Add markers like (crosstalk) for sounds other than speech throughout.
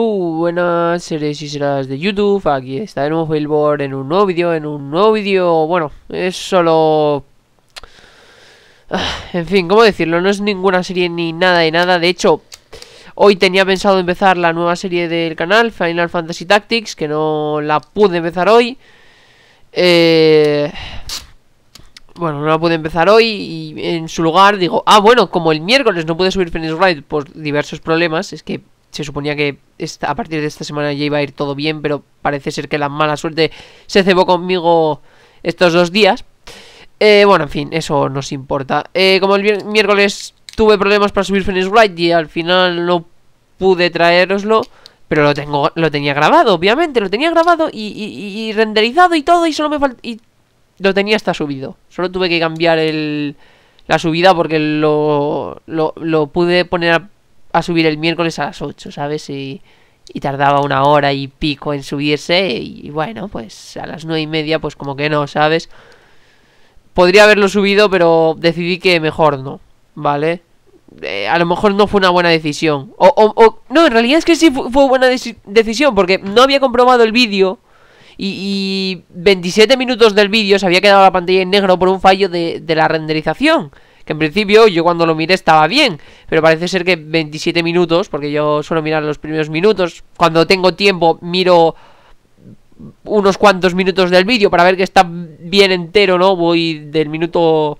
Uh, buenas series y seras de YouTube, aquí está de nuevo Billboard en un nuevo vídeo, en un nuevo vídeo, bueno, es solo... (sighs) en fin, ¿cómo decirlo? No es ninguna serie ni nada de nada, de hecho, hoy tenía pensado empezar la nueva serie del canal, Final Fantasy Tactics, que no la pude empezar hoy. Eh... Bueno, no la pude empezar hoy y en su lugar digo, ah, bueno, como el miércoles no pude subir Phoenix Ride por diversos problemas, es que se suponía que a partir de esta semana ya iba a ir todo bien, pero parece ser que la mala suerte se cebó conmigo estos dos días. Eh, bueno, en fin, eso nos importa. Eh, como el miércoles tuve problemas para subir Phoenix Wright y al final no pude traeroslo. Pero lo tengo, lo tenía grabado, obviamente, lo tenía grabado y, renderizado y todo, y solo me faltó... Y lo tenía hasta subido. Solo tuve que cambiar el, la subida porque lo, lo pude poner a a subir el miércoles a las 8, ¿sabes? Y, y tardaba una hora y pico en subirse y, bueno, pues a las nueve y media pues como que no, ¿sabes? Podría haberlo subido, pero decidí que mejor no, ¿vale? Eh, a lo mejor no fue una buena decisión. O, o, no, en realidad es que sí fue, buena decisión, porque no había comprobado el vídeo y, 27 minutos del vídeo se había quedado la pantalla en negro por un fallo de, de la renderización. Que en principio yo cuando lo miré estaba bien, pero parece ser que 27 minutos, porque yo suelo mirar los primeros minutos, cuando tengo tiempo miro unos cuantos minutos del vídeo para ver que está bien entero, ¿no? Voy del minuto...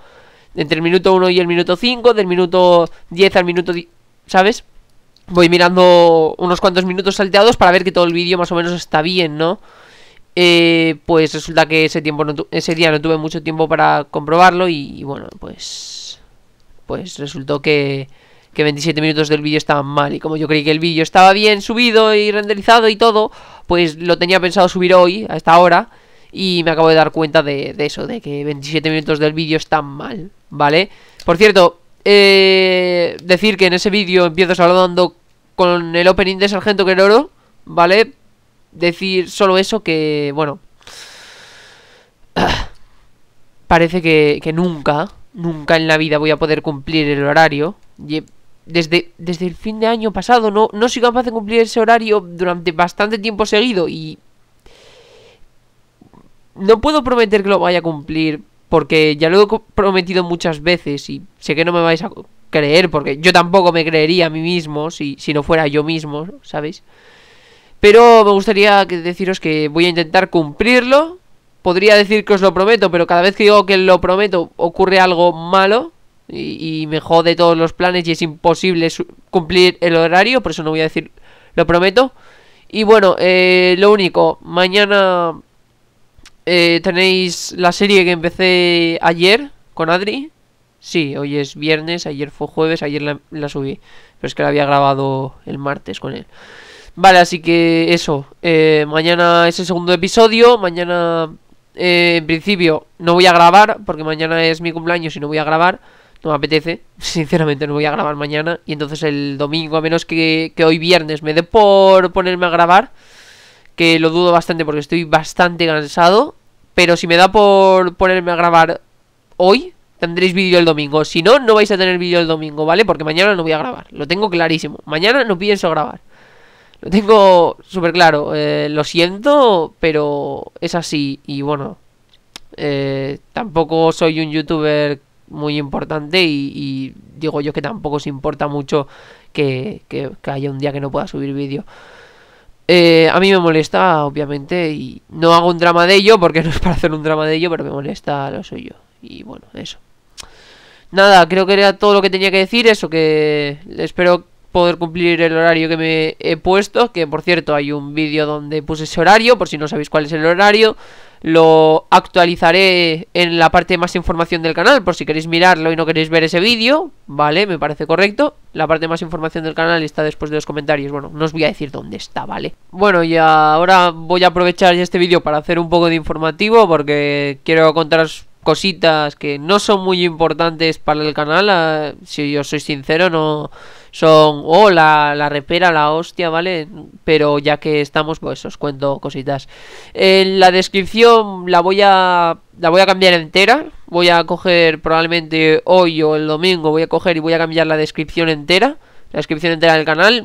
Entre el minuto 1 y el minuto 5, del minuto 10 al minuto... ¿Sabes? Voy mirando unos cuantos minutos salteados para ver que todo el vídeo más o menos está bien, ¿no? Eh, pues resulta que ese, tiempo ese día no tuve mucho tiempo para comprobarlo y bueno, pues pues resultó que, que 27 minutos del vídeo estaban mal. Y como yo creí que el vídeo estaba bien subido y renderizado y todo, pues lo tenía pensado subir hoy, a esta hora. Y me acabo de dar cuenta de, eso, de que 27 minutos del vídeo están mal, ¿vale? Por cierto, eh, decir que en ese vídeo empiezo saludando con el opening de Sargento Queroro, ¿vale? Decir solo eso que, bueno... (sighs) Parece que, que nunca nunca en la vida voy a poder cumplir el horario. Desde, desde el fin de año pasado no, no soy capaz de cumplir ese horario durante bastante tiempo seguido y... No puedo prometer que lo vaya a cumplir porque ya lo he prometido muchas veces y sé que no me vais a creer porque yo tampoco me creería a mí mismo si, si no fuera yo mismo, ¿sabéis? Pero me gustaría deciros que voy a intentar cumplirlo podría decir que os lo prometo, pero cada vez que digo que lo prometo ocurre algo malo y, me jode todos los planes y es imposible cumplir el horario, por eso no voy a decir lo prometo. Y bueno, eh, lo único, mañana eh, tenéis la serie que empecé ayer con Adri. Sí, hoy es viernes, ayer fue jueves, ayer la, subí. Pero es que la había grabado el martes con él. Vale, así que eso. Eh, mañana es el segundo episodio. Mañana eh, en principio no voy a grabar porque mañana es mi cumpleaños y no voy a grabar. No me apetece, (laughs) sinceramente no voy a grabar mañana. Y entonces el domingo, a menos que, que hoy viernes me dé por ponerme a grabar, que lo dudo bastante porque estoy bastante cansado. Pero si me da por ponerme a grabar hoy, tendréis vídeo el domingo. Si no, no vais a tener vídeo el domingo, ¿vale? Porque mañana no voy a grabar. Lo tengo clarísimo. Mañana no pienso grabar. Lo tengo súper claro. Eh, lo siento, pero es así. Y bueno, eh, tampoco soy un youtuber muy importante y, digo yo que tampoco se importa mucho que, que, haya un día que no pueda subir vídeo. Eh, a mí me molesta, obviamente, y no hago un drama de ello porque (laughs) no es para hacer un drama de ello, pero me molesta lo soy yo Y bueno, eso. Nada, creo que era todo lo que tenía que decir, eso que espero poder cumplir el horario que me he puesto, que por cierto hay un vídeo donde puse ese horario, por si no sabéis cuál es el horario, lo actualizaré en la parte de más información del canal, por si queréis mirarlo y no queréis ver ese vídeo, ¿vale? Me parece correcto. La parte de más información del canal está después de los comentarios, bueno, no os voy a decir dónde está, ¿vale? Bueno, y ahora voy a aprovechar este vídeo para hacer un poco de informativo, porque quiero contaros cositas que no son muy importantes para el canal, ah, si yo soy sincero, no son, oh, la, repera, la hostia, ¿vale? Pero ya que estamos, pues os cuento cositas. En la descripción la voy a, la voy a cambiar entera, voy a coger probablemente hoy o el domingo, voy a coger y voy a cambiar la descripción entera, la descripción entera del canal.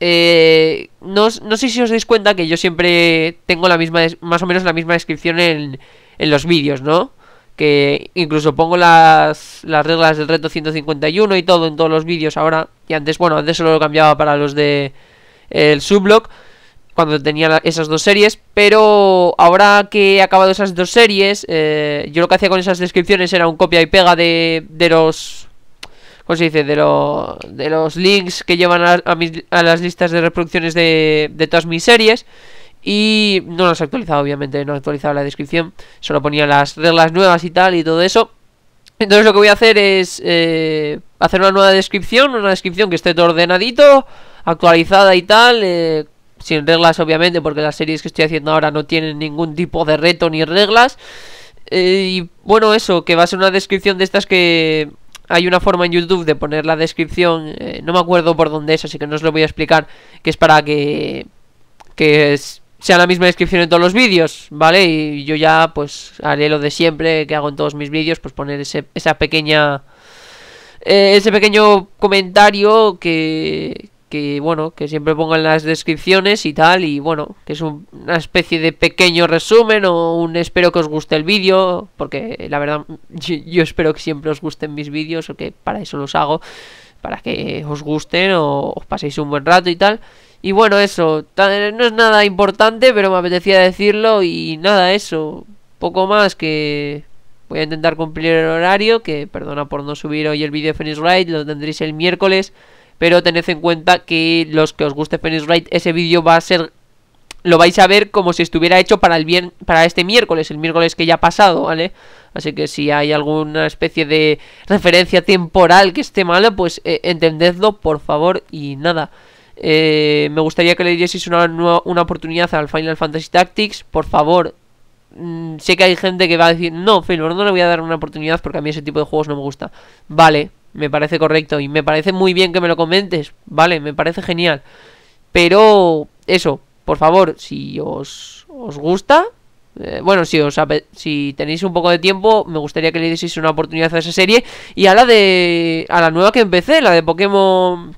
Eh, no, no sé si os dais cuenta que yo siempre tengo la misma, más o menos la misma descripción en en los vídeos, ¿no? Que incluso pongo las, reglas del reto 151 y todo en todos los vídeos ahora. Y antes, bueno, antes solo lo cambiaba para los de el sublog cuando tenía esas dos series, pero ahora que he acabado esas dos series, eh, yo lo que hacía con esas descripciones era un copia y pega de, de los... ¿Cómo se dice? De, de los links que llevan a, a las listas de reproducciones de, de todas mis series. Y no nos he actualizado, obviamente, no he actualizado la descripción. Solo ponía las reglas nuevas y tal y todo eso. Entonces lo que voy a hacer es eh, hacer una nueva descripción, una descripción que esté todo ordenadito, actualizada y tal, eh, sin reglas obviamente, porque las series que estoy haciendo ahora no tienen ningún tipo de reto ni reglas. Eh, y bueno, eso, que va a ser una descripción de estas que hay una forma en YouTube de poner la descripción, no me acuerdo por dónde es, así que no os lo voy a explicar, que es para que... que es, sea la misma descripción en todos los vídeos, ¿vale? Y yo ya pues haré lo de siempre que hago en todos mis vídeos, pues poner ese, esa pequeña... Eh, ese pequeño comentario que, que, bueno, que siempre pongo en las descripciones y tal, y bueno, que es una especie de pequeño resumen o un espero que os guste el vídeo, porque la verdad (laughs) yo, yo espero que siempre os gusten mis vídeos o que para eso los hago para que os gusten o os paséis un buen rato y tal. Y bueno, eso, eh, no es nada importante, pero me apetecía decirlo y nada, eso, poco más que voy a intentar cumplir el horario, que perdona por no subir hoy el vídeo Phoenix Wright, lo tendréis el miércoles, pero tened en cuenta que los que os guste Phoenix Wright, ese vídeo va a ser lo vais a ver como si estuviera hecho para, el bien, para este miércoles, el miércoles que ya ha pasado, ¿vale? Así que si hay alguna especie de referencia temporal que esté mala, pues eh, entendedlo, por favor, y nada. Eh, me gustaría que le dieseis una, una oportunidad al Final Fantasy Tactics, por favor. Mm, sé que hay gente que va a decir, no, Filmor, no le voy a dar una oportunidad porque a mí ese tipo de juegos no me gusta. Vale, me parece correcto y me parece muy bien que me lo comentes, vale, me parece genial. Pero eso, por favor, si os, gusta, eh, bueno, si, os, si tenéis un poco de tiempo, me gustaría que le dieseis una oportunidad a esa serie y a la de a la nueva que empecé, la de Pokémon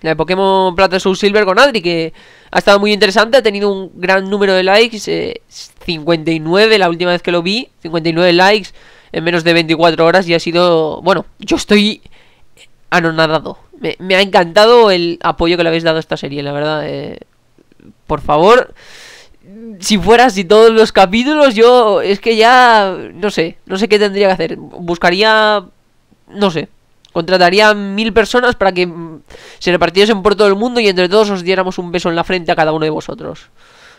la de Pokémon Plata Soul Silver con Adri, que ha estado muy interesante, ha tenido un gran número de likes, 59 eh, la última vez que lo vi, 59 likes en menos de 24 horas y ha sido, bueno, yo estoy anonadado. Me, me ha encantado el apoyo que le habéis dado a esta serie, la verdad. Eh, por favor, si fuera así todos los capítulos, yo es que ya no sé, no sé qué tendría que hacer. Buscaría, no sé, contrataría mil personas para que mm, se repartiesen por todo el mundo y entre todos os diéramos un beso en la frente a cada uno de vosotros.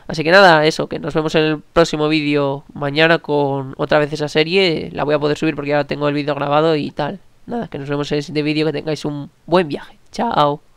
Así que nada, eso, que nos vemos en el próximo vídeo mañana con otra vez esa serie. La voy a poder subir porque ya tengo el vídeo grabado y tal. Nada, que nos vemos en el siguiente vídeo, que tengáis un buen viaje. Chao.